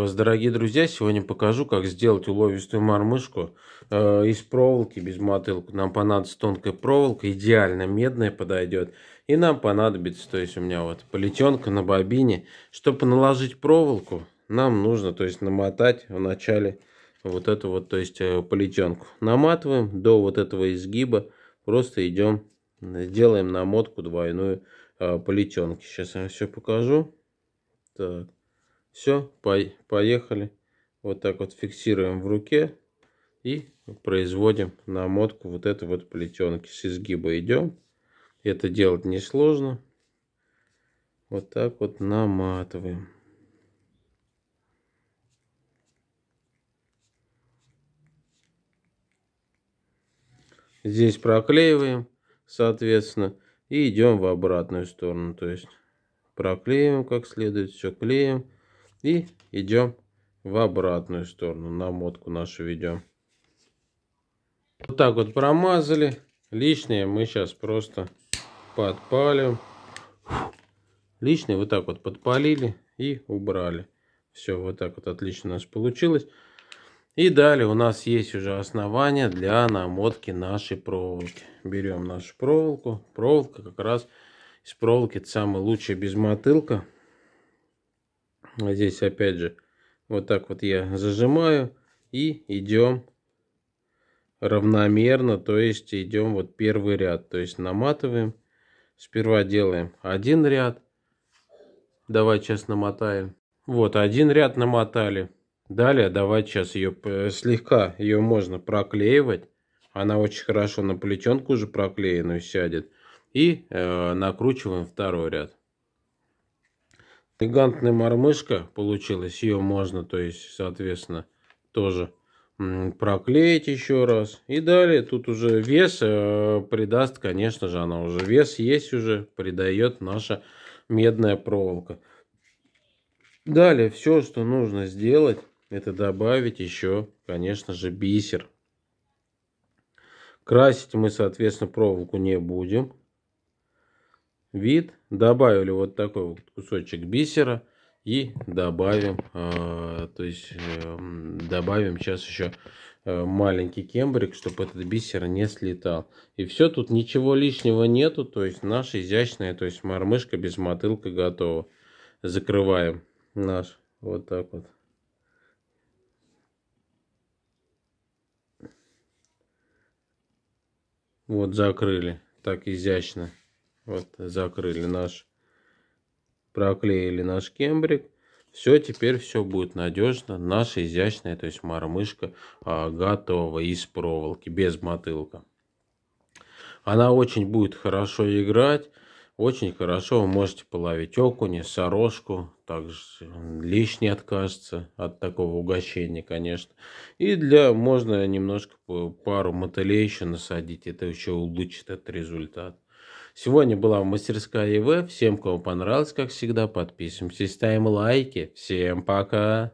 вас, дорогие друзья, сегодня покажу, как сделать уловистую мормышку э, из проволоки без мотылка. Нам понадобится тонкая проволока, идеально медная подойдет. И нам понадобится, то есть у меня вот полетенка на бобине. Чтобы наложить проволоку, нам нужно, то есть намотать вначале вот эту вот, то есть э, полетенку. Наматываем до вот этого изгиба, просто идем, делаем намотку двойную э, полетенки. Сейчас я все покажу. Так. Все, поехали. Вот так вот фиксируем в руке и производим намотку вот этой вот плетенки. С изгиба идем. Это делать несложно. Вот так вот наматываем. Здесь проклеиваем, соответственно, и идем в обратную сторону. То есть проклеиваем как следует, все клеим и идем в обратную сторону. Намотку нашу ведем. Вот так вот промазали. Лишнее мы сейчас просто подпалим. Лишнее вот так вот подпалили и убрали. Все, вот так вот отлично у нас получилось. И далее у нас есть уже основание для намотки нашей проволоки. Берем нашу проволоку. Проволока как раз из проволоки это самая лучшая безмотылка. А здесь опять же вот так вот я зажимаю и идем равномерно, то есть идем вот первый ряд. То есть наматываем. Сперва делаем один ряд. Давай сейчас намотаем. Вот, один ряд намотали. Далее давай сейчас ее э, слегка, ее можно проклеивать. Она очень хорошо на плетенку уже проклеенную сядет. И э, накручиваем второй ряд. Элегантная мормышка получилась, ее можно, то есть, соответственно, тоже проклеить еще раз. И далее тут уже вес э, придаст, конечно же, она уже вес есть уже, придает наша медная проволока. Далее все, что нужно сделать, это добавить еще, конечно же, бисер. Красить мы, соответственно, проволоку не будем вид. Добавили вот такой вот кусочек бисера и добавим, а, то есть э, добавим сейчас еще э, маленький кембрик, чтобы этот бисер не слетал. И все, тут ничего лишнего нету, то есть наша изящная, то есть мормышка без мотылка готова. Закрываем наш вот так вот. Вот закрыли так изящно. Вот закрыли наш, проклеили наш кембрик. Все, теперь все будет надежно. Наша изящная, то есть мормышка, а, готова из проволоки, без мотылка. Она очень будет хорошо играть. Очень хорошо вы можете половить окуня, сорожку, также лишний откажется от такого угощения, конечно. И для можно немножко пару мотылей еще насадить, это еще улучшит этот результат. Сегодня была мастерская ИВ. Всем, кому понравилось, как всегда, подписываемся, ставим лайки. Всем пока!